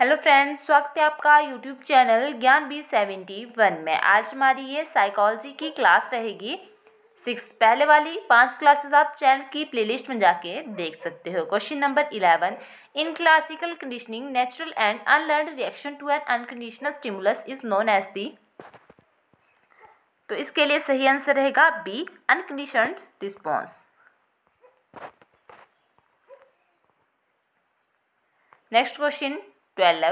Hello friends स्वागत है आपका YouTube channel Gyan B seventy one में आज हमारी ये साइकोलॉजी की क्लास रहेगी सिक्स पहले वाली पांच क्लासेस आप चैनल की प्लेलिस्ट में जाके देख सकते हो question number eleven in classical conditioning natural and unlearn reaction to an unconditional stimulus is known as the तो इसके लिए सही आंसर रहेगा B unconditioned response next question twelve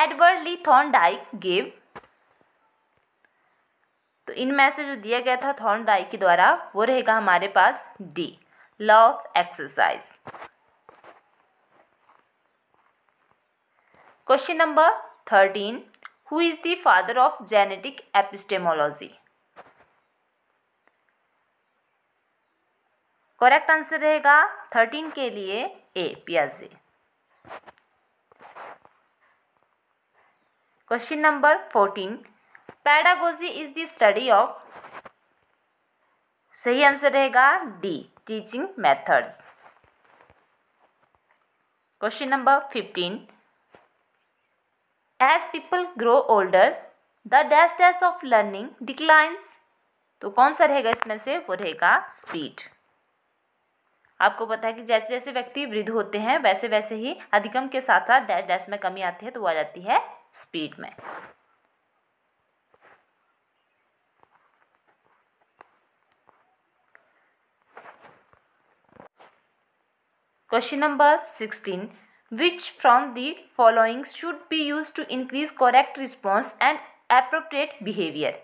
Edward Lee Thorndike give तो इनमें से जो दिया गया था थॉर्नडाइक के द्वारा वो रहेगा हमारे पास D law of exercise question number thirteen who is the father of genetic epistemology correct answer रहेगा थर्टीन के लिए ए पियाजे question number fourteen pedagogy is the study of सही आंसर रहेगा D teaching methods question number fifteen as people grow older the dash dash of learning declines तो कौन सा रहेगा इसमें से वो रहेगा स्पीड आपको पता है कि जैसे जैसे व्यक्ति वृद्ध होते हैं वैसे वैसे ही अधिगम के साथ साथ डैश डैश में कमी आती है तो वो आ जाती है स्पीड में question number sixteen which from the following should be use to increase correct response and appropriate behaviour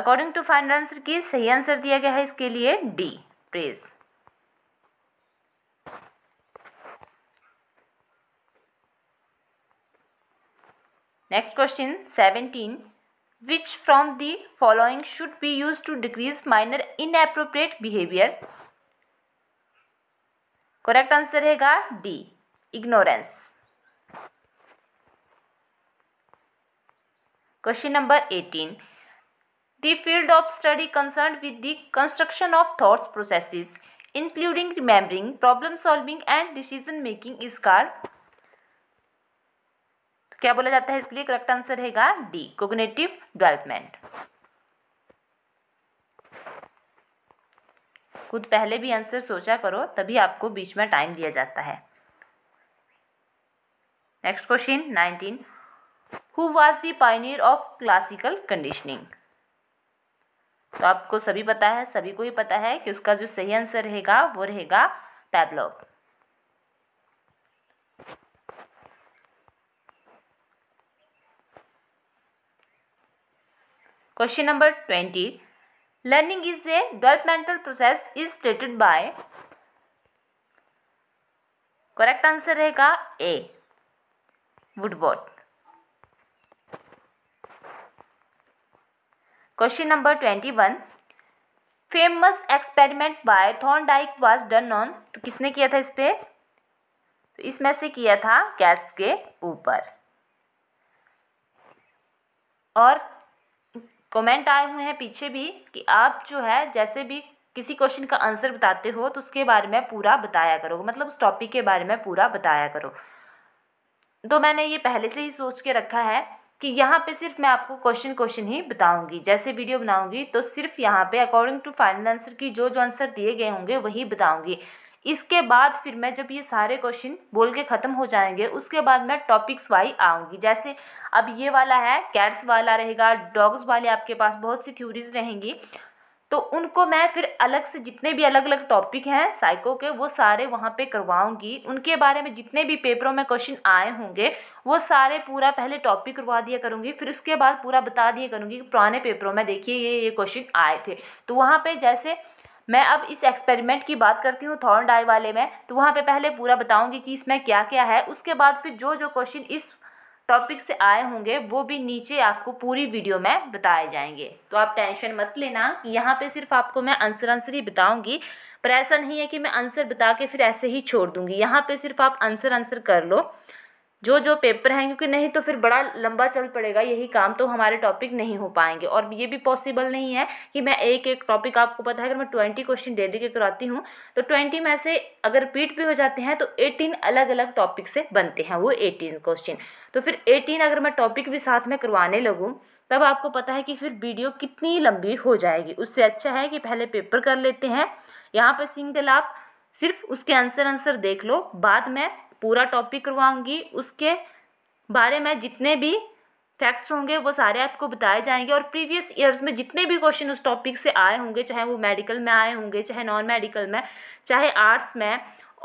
according to final answer की सही आंसर दिया गया है इसके लिए D praise Next question 17. Which from the following should be used to decrease minor inappropriate behavior? Correct answer रहेगा D. Ignorance. Question number eighteen, the field of study concerned with the construction of thoughts processes including remembering problem solving and decision making is called क्या बोला जाता है इसके लिए correct answer रहेगा D cognitive development खुद पहले भी आंसर सोचा करो तभी आपको बीच में टाइम दिया जाता है next question nineteen who was the pioneer of classical conditioning तो आपको सभी पता है सभी को ही पता है कि उसका जो सही आंसर रहेगा वो रहेगा Pavlov question number twenty learning is a developmental process is stated by correct answer रहेगा A Woodworth question number twenty one famous experiment by Thorndike was done on तो किसने किया था इस पर तो इसमें से किया था कैट्स के ऊपर और कमेंट आए हुए हैं पीछे भी कि आप जो है जैसे भी किसी क्वेश्चन का आंसर बताते हो तो उसके बारे में पूरा बताया करो मतलब उस टॉपिक के बारे में पूरा बताया करो तो मैंने ये पहले से ही सोच के रखा है कि यहाँ पे सिर्फ मैं आपको क्वेश्चन क्वेश्चन ही बताऊंगी जैसे वीडियो बनाऊंगी तो सिर्फ यहाँ पे अकॉर्डिंग टू फाइनल आंसर की जो जो आंसर दिए गए होंगे वही बताऊंगी इसके बाद फिर मैं जब ये सारे क्वेश्चन बोल के ख़त्म हो जाएंगे उसके बाद मैं टॉपिक्स वाई आऊँगी जैसे अब ये वाला है कैट्स वाला रहेगा डॉग्स वाले आपके पास बहुत सी थ्योरीज रहेंगी तो उनको मैं फिर अलग से जितने भी अलग अलग टॉपिक हैं साइको के वो सारे वहाँ पे करवाऊँगी उनके बारे में जितने भी पेपरों में क्वेश्चन आए होंगे वो सारे पूरा पहले टॉपिक करवा दिया करूँगी फिर उसके बाद पूरा बता दिया करूँगी कि पुराने पेपरों में देखिए ये ये क्वेश्चन आए थे तो वहाँ पर जैसे मैं अब इस एक्सपेरिमेंट की बात करती हूँ थॉर्न डाई वाले में तो वहाँ पे पहले पूरा बताऊँगी कि इसमें क्या क्या है उसके बाद फिर जो जो क्वेश्चन इस टॉपिक से आए होंगे वो भी नीचे आपको पूरी वीडियो में बताए जाएंगे तो आप टेंशन मत लेना कि यहाँ पे सिर्फ आपको मैं आंसर आंसर ही बताऊँगी पर ऐसा नहीं है कि मैं आंसर बता के फिर ऐसे ही छोड़ दूँगी यहाँ पर सिर्फ आप आंसर आंसर कर लो जो जो पेपर हैं क्योंकि नहीं तो फिर बड़ा लंबा चल पड़ेगा यही काम तो हमारे टॉपिक नहीं हो पाएंगे और ये भी पॉसिबल नहीं है कि मैं एक एक टॉपिक आपको पता है अगर मैं ट्वेंटी क्वेश्चन डेली के कराती हूँ तो ट्वेंटी में से अगर रिपीट भी हो जाते हैं तो एटीन अलग अलग टॉपिक से बनते हैं वो एटीन क्वेश्चन तो फिर एटीन अगर मैं टॉपिक भी साथ में करवाने लगूँ तब आपको पता है कि फिर वीडियो कितनी लंबी हो जाएगी उससे अच्छा है कि पहले पेपर कर लेते हैं यहाँ पर सिंगल आप सिर्फ उसके आंसर आंसर देख लो बाद में पूरा टॉपिक करवाऊँगी उसके बारे में जितने भी फैक्ट्स होंगे वो सारे आपको बताए जाएंगे और प्रीवियस ईयर्स में जितने भी क्वेश्चन उस टॉपिक से आए होंगे चाहे वो मेडिकल में आए होंगे चाहे नॉन मेडिकल में चाहे आर्ट्स में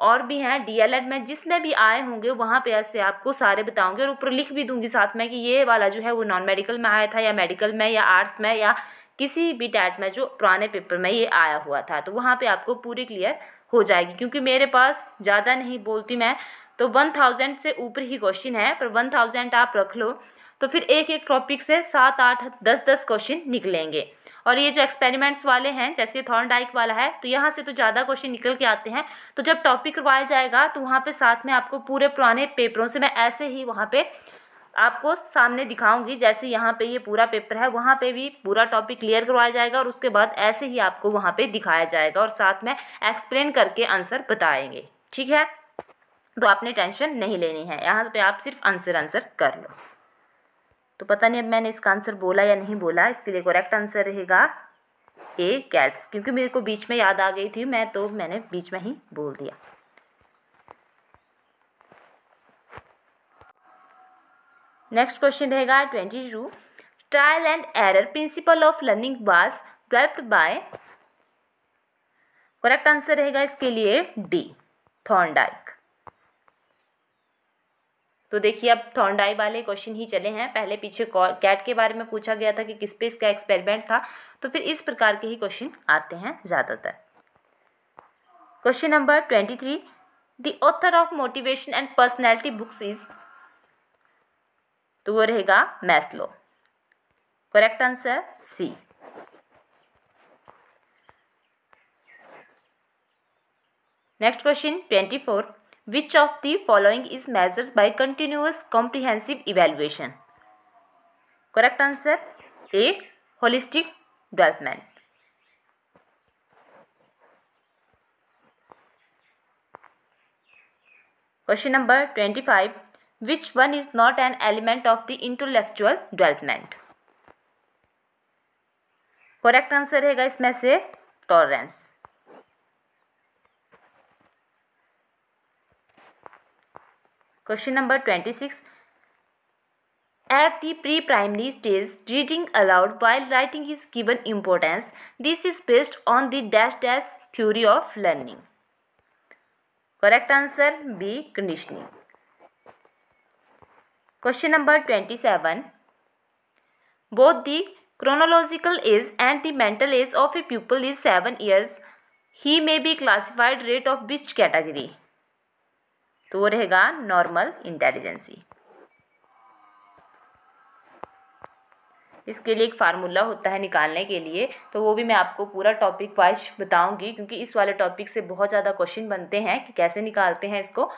और भी हैं डीएलएड में जिसमें भी आए होंगे वहाँ पे ऐसे आपको सारे बताऊंगे और ऊपर लिख भी दूंगी साथ में कि ये वाला जो है वो नॉन मेडिकल में आया था या मेडिकल में या आर्ट्स में या किसी भी टैट में जो पुराने पेपर में ये आया हुआ था तो वहाँ पे आपको पूरी क्लियर हो जाएगी क्योंकि मेरे पास ज़्यादा नहीं बोलती मैं तो वन थाउजेंड से ऊपर ही क्वेश्चन है पर वन थाउजेंड आप रख लो तो फिर एक एक टॉपिक से सात आठ दस दस क्वेश्चन निकलेंगे और ये जो एक्सपेरिमेंट्स वाले हैं जैसे थॉर्न डाइक वाला है तो यहाँ से तो ज़्यादा क्वेश्चन निकल के आते हैं तो जब टॉपिक करवाया जाएगा तो वहाँ पर साथ में आपको पूरे पुराने पेपरों से मैं ऐसे ही वहाँ पर आपको सामने दिखाऊंगी जैसे यहाँ पे ये पूरा पेपर है वहाँ पे भी पूरा टॉपिक क्लियर करवाया जाएगा और उसके बाद ऐसे ही आपको वहाँ पे दिखाया जाएगा और साथ में एक्सप्लेन करके आंसर बताएंगे ठीक है तो आपने टेंशन नहीं लेनी है यहाँ पे आप सिर्फ आंसर आंसर कर लो तो पता नहीं अब मैंने इसका आंसर बोला या नहीं बोला इसके लिए करेक्ट आंसर रहेगा ए कैट्स क्योंकि मेरे को बीच में याद आ गई थी मैं तो मैंने बीच में ही बोल दिया नेक्स्ट क्वेश्चन रहेगा twenty two trial and error principle of learning was developed by correct answer रहेगा इसके लिए डी थॉर्नडाइक तो देखिए अब थॉन्डाई वाले क्वेश्चन ही चले हैं पहले पीछे कैट के बारे में पूछा गया था कि किस पे इसका एक्सपेरिमेंट था तो फिर इस प्रकार के ही क्वेश्चन आते हैं ज़्यादातर question number twenty three the author of motivation and personality books is तो वो रहेगा Maslow correct answer C next question twenty four Which of the following is measured by continuous comprehensive evaluation? Correct answer A. Holistic development. Question number 25. Which one is not an element of the intellectual development? Correct answer रहेगा इसमें से tolerance Question number 26. At the pre-primary stage, reading aloud while writing is given importance. This is based on the dash dash theory of learning. Correct answer B. Conditioning. Question number 27. Both the chronological age and the mental age of a pupil is 7 years. He may be classified rate of which category? तो वो रहेगा normal intelligence इसके लिए एक formula होता है निकालने के लिए तो वो भी मैं आपको पूरा टॉपिक वाइज बताऊंगी क्योंकि इस वाले टॉपिक से बहुत ज़्यादा क्वेश्चन बनते हैं कि कैसे निकालते हैं इसको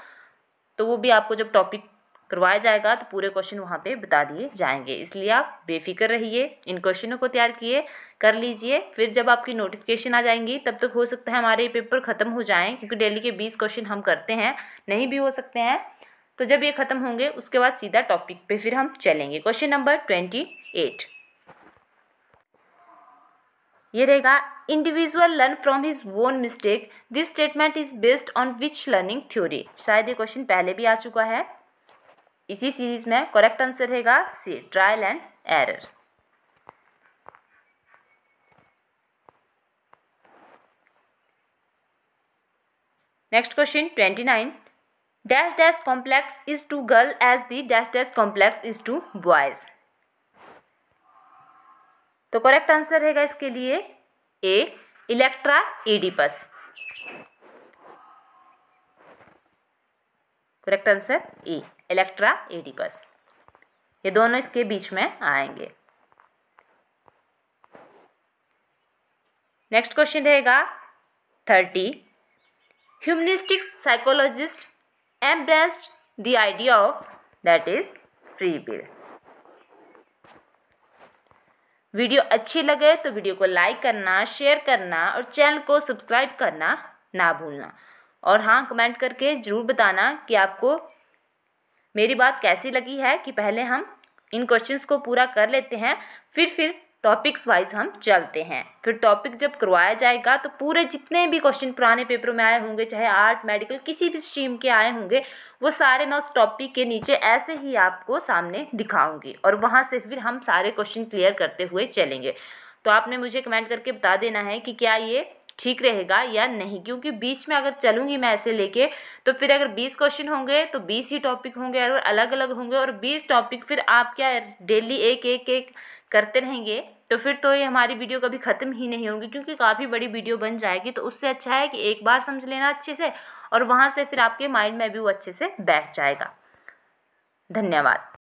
तो वो भी आपको जब टॉपिक करवाया जाएगा तो पूरे क्वेश्चन वहाँ पे बता दिए जाएंगे इसलिए आप बेफिक्र रहिए इन क्वेश्चनों को तैयार किए कर लीजिए फिर जब आपकी नोटिफिकेशन आ जाएंगी तब तक हो सकता है हमारे पेपर ख़त्म हो जाएं क्योंकि डेली के बीस क्वेश्चन हम करते हैं नहीं भी हो सकते हैं तो जब ये ख़त्म होंगे उसके बाद सीधा टॉपिक पर फिर हम चलेंगे क्वेश्चन नंबर ट्वेंटी एट ये रहेगा individual learn from his own mistake this statement is based on which learning theory शायद ये क्वेश्चन पहले भी आ चुका है इसी सीरीज में करेक्ट आंसर रहेगा C trial and error next question twenty nine dash dash complex is to girl as the dash dash complex is to boys तो करेक्ट आंसर रहेगा इसके लिए A Electra Oedipus correct answer A Electra Oedipus ये दोनों इसके बीच में आएंगे नेक्स्ट क्वेश्चन रहेगा thirty humanistic psychologist embraced the idea of that is free will video अच्छी लगे तो वीडियो को लाइक करना शेयर करना और चैनल को सब्सक्राइब करना ना भूलना और हाँ कमेंट करके ज़रूर बताना कि आपको मेरी बात कैसी लगी है कि पहले हम इन क्वेश्चंस को पूरा कर लेते हैं फिर फिर टॉपिक्स वाइज हम चलते हैं फिर टॉपिक जब करवाया जाएगा तो पूरे जितने भी क्वेश्चन पुराने पेपरों में आए होंगे चाहे आर्ट मेडिकल किसी भी स्ट्रीम के आए होंगे वो सारे मैं उस टॉपिक के नीचे ऐसे ही आपको सामने दिखाऊंगी और वहाँ से फिर हम सारे क्वेश्चन क्लियर करते हुए चलेंगे तो आपने मुझे कमेंट करके बता देना है कि क्या ये ठीक रहेगा या नहीं क्योंकि बीच में अगर चलूँगी मैं ऐसे लेके तो फिर अगर बीस क्वेश्चन होंगे तो बीस ही टॉपिक होंगे और अलग अलग होंगे और बीस टॉपिक फिर आप क्या डेली एक एक एक करते रहेंगे तो फिर तो ये हमारी वीडियो कभी ख़त्म ही नहीं होगी क्योंकि काफ़ी बड़ी वीडियो बन जाएगी तो उससे अच्छा है कि एक बार समझ लेना अच्छे से और वहाँ से फिर आपके माइंड में भी वो अच्छे से बैठ जाएगा धन्यवाद